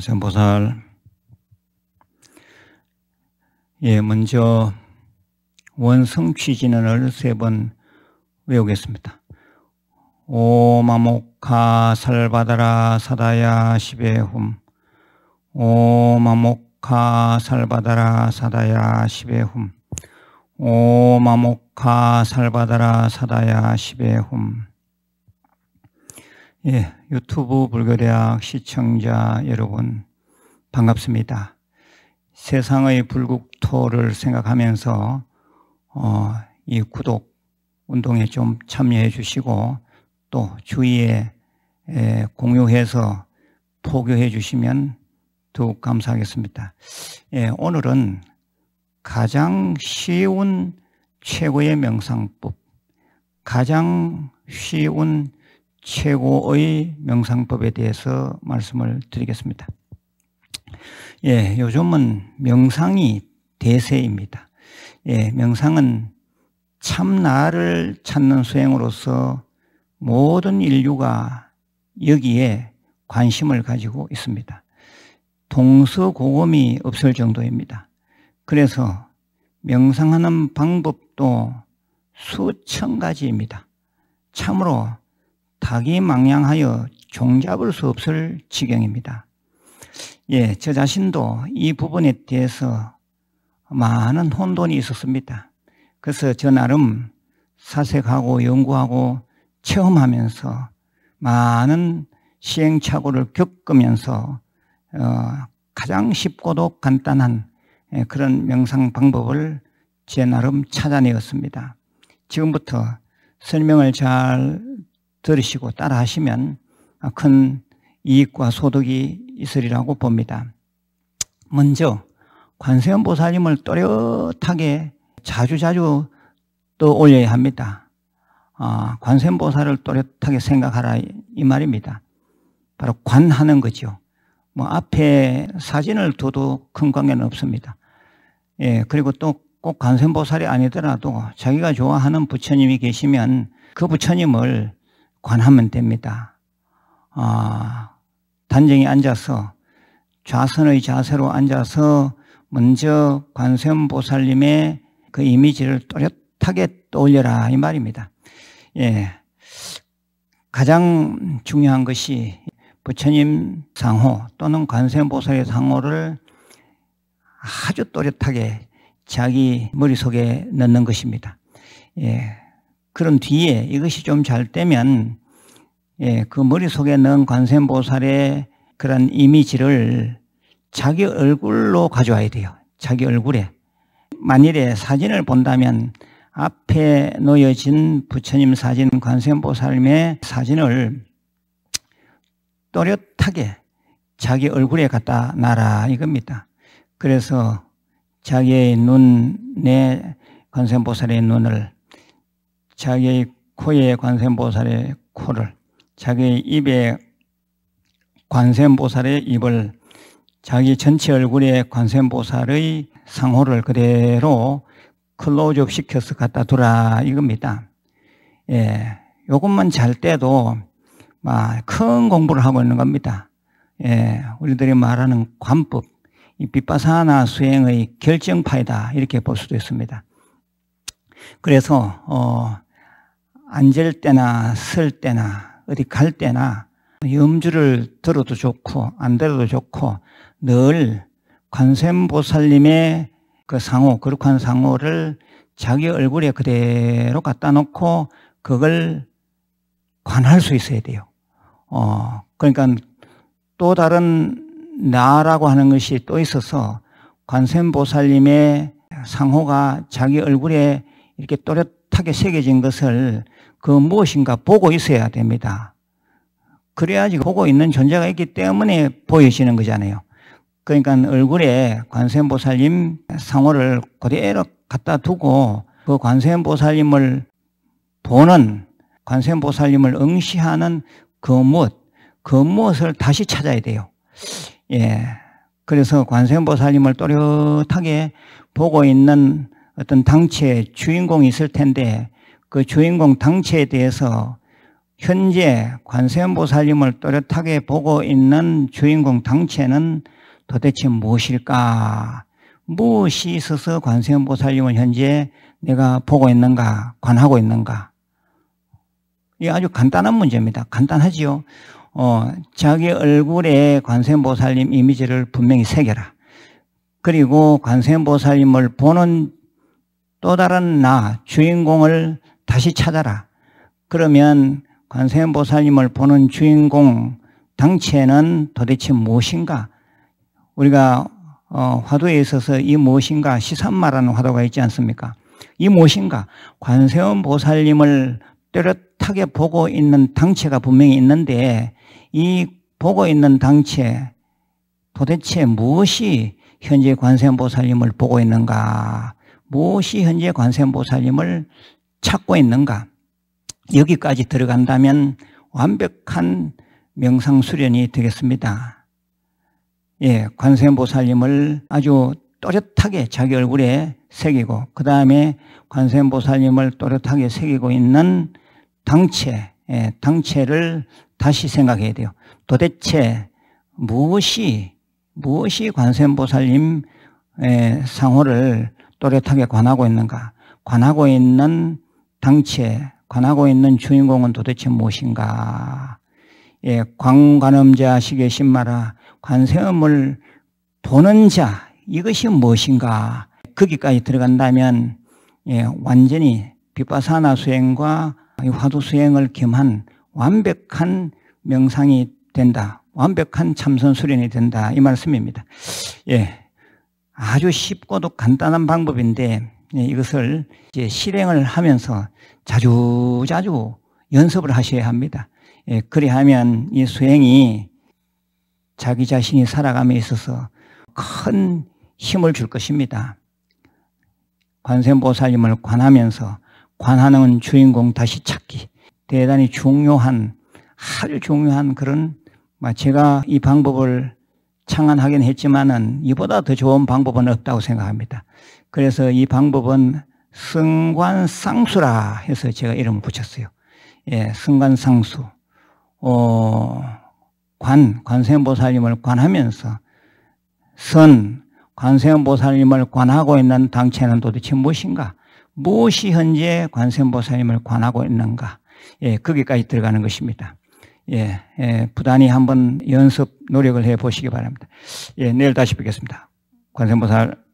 산생보살. 예, 먼저 원성취 진언을 세 번 외우겠습니다. 오마모카 살바다라 사다야 시베훔 오마모카 살바다라 사다야 시베훔 오마모카 살바다라 사다야 시베훔 예, 유튜브 불교대학 시청자 여러분 반갑습니다. 세상의 불국토를 생각하면서 어, 이 구독 운동에 좀 참여해 주시고 또 주위에 에, 공유해서 포교해 주시면 더욱 감사하겠습니다. 예, 오늘은 가장 쉬운 최고의 명상법, 가장 쉬운 최고의 명상법에 대해서 말씀을 드리겠습니다. 예, 요즘은 명상이 대세입니다. 예, 명상은 참나를 찾는 수행으로서 모든 인류가 여기에 관심을 가지고 있습니다. 동서고금이 없을 정도입니다. 그래서 명상하는 방법도 수천 가지입니다. 참으로 각이망양하여 종잡을 수 없을 지경입니다. 예, 저 자신도 이 부분에 대해서 많은 혼돈이 있었습니다. 그래서 저 나름 사색하고 연구하고 체험하면서 많은 시행착오를 겪으면서 어, 가장 쉽고도 간단한 예, 그런 명상 방법을 제 나름 찾아내었습니다. 지금부터 설명을 잘 들으시고 따라하시면 큰 이익과 소득이 있으리라고 봅니다. 먼저 관세음 보살님을 또렷하게 자주자주 떠올려야 합니다. 아, 관세음 보살을 또렷하게 생각하라 이 말입니다. 바로 관하는 거죠. 뭐 앞에 사진을 둬도 큰 관계는 없습니다. 예, 그리고 또 꼭 관세음보살이 아니더라도 자기가 좋아하는 부처님이 계시면 그 부처님을 관하면 됩니다. 아, 단정히 앉아서 좌선의 자세로 앉아서 먼저 관세음보살님의 그 이미지를 또렷하게 떠올려라 이 말입니다. 예. 가장 중요한 것이 부처님 상호 또는 관세음보살의 상호를 아주 또렷하게 자기 머릿속에 넣는 것입니다. 예. 그런 뒤에 이것이 좀 잘 되면 예, 그 머릿속에 넣은 관세음보살의 그런 이미지를 자기 얼굴로 가져와야 돼요. 자기 얼굴에. 만일에 사진을 본다면 앞에 놓여진 부처님 사진, 관세음보살님의 사진을 또렷하게 자기 얼굴에 갖다 놔라 이겁니다. 그래서 자기의 눈, 내 관세음보살의 눈을 자기의 코에 관세음보살의 코를 자기의 입에 관세음보살의 입을 자기 전체 얼굴에 관세음보살의 상호를 그대로 클로즈업 시켜서 갖다 두라 이겁니다. 예, 요것만 잘 때도 막 큰 공부를 하고 있는 겁니다. 예, 우리들이 말하는 관법, 이 비빠사나 수행의 결정파이다 이렇게 볼 수도 있습니다. 그래서 어, 앉을 때나 설 때나 어디 갈 때나 염주를 들어도 좋고 안 들어도 좋고 늘 관세음보살님의 그 상호 거룩한 상호를 자기 얼굴에 그대로 갖다 놓고 그걸 관할 수 있어야 돼요. 어 그러니까 또 다른 나라고 하는 것이 또 있어서 관세음보살님의 상호가 자기 얼굴에 이렇게 또렷하게 새겨진 것을 그 무엇인가 보고 있어야 됩니다. 그래야지 보고 있는 존재가 있기 때문에 보여지는 거잖아요. 그러니까 얼굴에 관세음보살님 상호를 그대로 갖다 두고 그 관세음보살님을 보는 관세음보살님을 응시하는 그 무엇, 그 무엇을 다시 찾아야 돼요. 예. 그래서 관세음보살님을 또렷하게 보고 있는 어떤 당체의 주인공이 있을 텐데 그 주인공 당체에 대해서 현재 관세음보살님을 또렷하게 보고 있는 주인공 당체는 도대체 무엇일까? 무엇이 있어서 관세음보살님을 현재 내가 보고 있는가, 관하고 있는가? 이 아주 간단한 문제입니다. 간단하지요. 어, 자기 얼굴에 관세음보살님 이미지를 분명히 새겨라. 그리고 관세음보살님을 보는 또 다른 나, 주인공을 다시 찾아라. 그러면 관세음보살님을 보는 주인공 당체는 도대체 무엇인가? 우리가 어, 화두에 있어서 이 무엇인가 시산마라는 화두가 있지 않습니까? 이 무엇인가? 관세음보살님을 뚜렷하게 보고 있는 당체가 분명히 있는데 이 보고 있는 당체 도대체 무엇이 현재 관세음보살님을 보고 있는가? 무엇이 현재 관세음보살님을 찾고 있는가? 여기까지 들어간다면 완벽한 명상 수련이 되겠습니다. 예, 관세음보살님을 아주 또렷하게 자기 얼굴에 새기고 그 다음에 관세음보살님을 또렷하게 새기고 있는 당체, 예, 당체를 다시 생각해야 돼요. 도대체 무엇이 무엇이 관세음보살님 예, 상호를 또렷하게 관하고 있는가? 관하고 있는 당치 관하고 있는 주인공은 도대체 무엇인가? 예, 광관음자 시계 신마라 관세음을 보는 자 이것이 무엇인가? 거기까지 들어간다면 예, 완전히 비빠사나 수행과 화두 수행을 겸한 완벽한 명상이 된다. 완벽한 참선 수련이 된다. 이 말씀입니다. 예. 아주 쉽고도 간단한 방법인데 예, 이것을 이제 실행을 하면서 자주 자주 연습을 하셔야 합니다. 예, 그리하면 이 수행이 자기 자신이 살아감에 있어서 큰 힘을 줄 것입니다. 관세음보살님을 관하면서 관하는 주인공 다시 찾기 대단히 중요한 아주 중요한 그런 제가 이 방법을 창안하긴 했지만은 이보다 더 좋은 방법은 없다고 생각합니다. 그래서 이 방법은 승관상수라 해서 제가 이름을 붙였어요. 예, 승관상수. 어, 관, 관세음보살님을 관하면서 선, 관세음보살님을 관하고 있는 당체는 도대체 무엇인가? 무엇이 현재 관세음보살님을 관하고 있는가? 예, 거기까지 들어가는 것입니다. 예, 예, 부단히 한번 연습 노력을 해 보시기 바랍니다. 예, 내일 다시 뵙겠습니다. 관세음보살